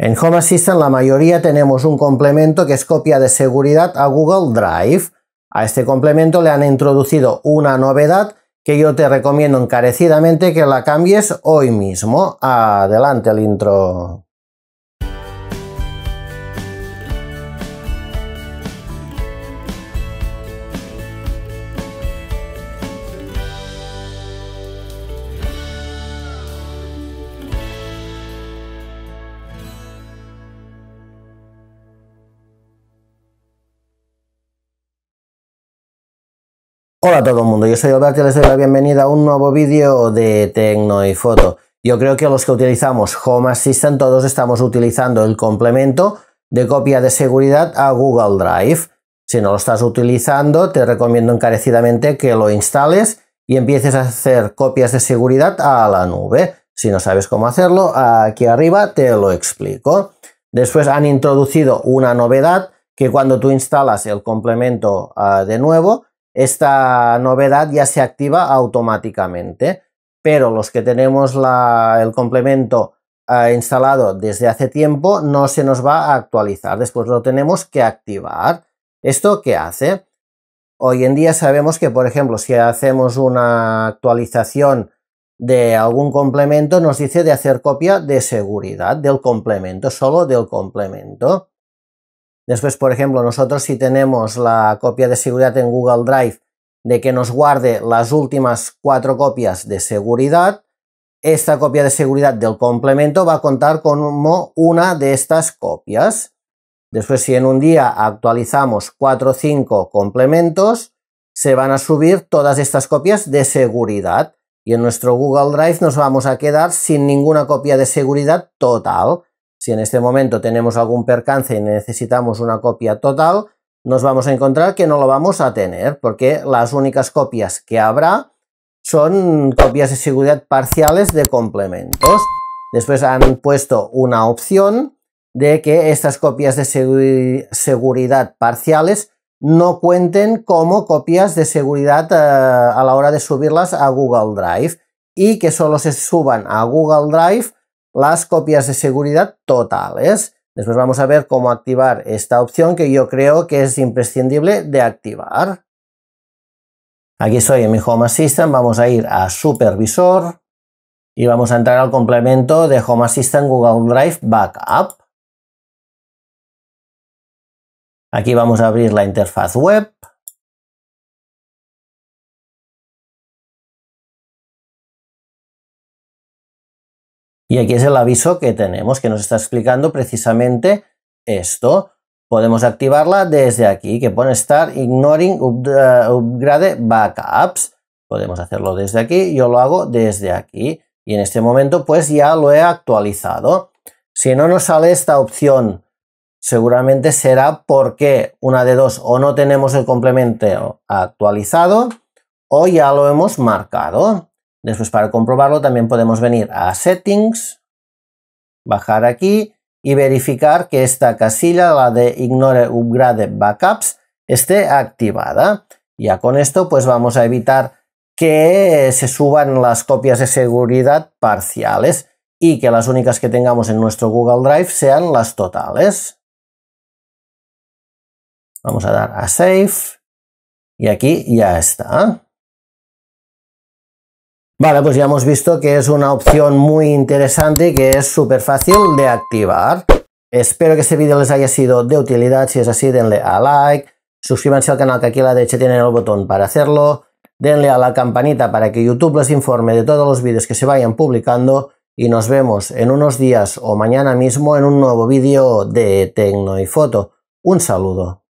En Home Assistant la mayoría tenemos un complemento que es copia de seguridad a Google Drive. A este complemento le han introducido una novedad que yo te recomiendo encarecidamente que la cambies hoy mismo. Adelante el intro. Hola a todo el mundo, yo soy Albert y les doy la bienvenida a un nuevo vídeo de Tecno y Foto. Yo creo que los que utilizamos Home Assistant todos estamos utilizando el complemento de copia de seguridad a Google Drive. Si no lo estás utilizando, te recomiendo encarecidamente que lo instales y empieces a hacer copias de seguridad a la nube. Si no sabes cómo hacerlo, aquí arriba te lo explico. Después han introducido una novedad que cuando tú instalas el complemento ah, de nuevo, esta novedad ya se activa automáticamente, pero los que tenemos el complemento eh, instalado desde hace tiempo no se nos va a actualizar, después lo tenemos que activar. ¿Esto qué hace? Hoy en día sabemos que, por ejemplo, si hacemos una actualización de algún complemento, nos dice de hacer copia de seguridad del complemento, solo del complemento. Después, por ejemplo, nosotros si tenemos la copia de seguridad en Google Drive de que nos guarde las últimas cuatro copias de seguridad, esta copia de seguridad del complemento va a contar como una de estas copias. Después, si en un día actualizamos cuatro o cinco complementos, se van a subir todas estas copias de seguridad. Y en nuestro Google Drive nos vamos a quedar sin ninguna copia de seguridad total. Si en este momento tenemos algún percance y necesitamos una copia total, nos vamos a encontrar que no lo vamos a tener, porque las únicas copias que habrá son copias de seguridad parciales de complementos. Después han puesto una opción de que estas copias de seguridad parciales no cuenten como copias de seguridad eh, a la hora de subirlas a Google Drive y que solo se suban a Google Drive las copias de seguridad totales. Después vamos a ver cómo activar esta opción que yo creo que es imprescindible de activar. Aquí estoy en mi Home Assistant, vamos a ir a Supervisor y vamos a entrar al complemento de Home Assistant Google Drive Backup. Aquí vamos a abrir la interfaz web Y aquí es el aviso que tenemos, que nos está explicando precisamente esto. Podemos activarla desde aquí, que pone Start Ignoring eh, Upgrade Backups. Podemos hacerlo desde aquí, yo lo hago desde aquí. Y en este momento pues ya lo he actualizado. Si no nos sale esta opción, seguramente será porque una de dos, o no tenemos el complemento actualizado, o ya lo hemos marcado. Después para comprobarlo también podemos venir a Settings, bajar aquí y verificar que esta casilla, la de Ignore Upgrade Backups, esté activada. Ya con esto pues vamos a evitar que se suban las copias de seguridad parciales y que las únicas que tengamos en nuestro Google Drive sean las totales. Vamos a dar a Save y aquí ya está. Vale, pues ya hemos visto que es una opción muy interesante y que es súper fácil de activar. Espero que este vídeo les haya sido de utilidad. Si es así, denle a like, suscríbanse al canal que aquí a la derecha tienen el botón para hacerlo, denle a la campanita para que YouTube les informe de todos los vídeos que se vayan publicando y nos vemos en unos días o mañana mismo en un nuevo vídeo de Tecno y Foto. Un saludo.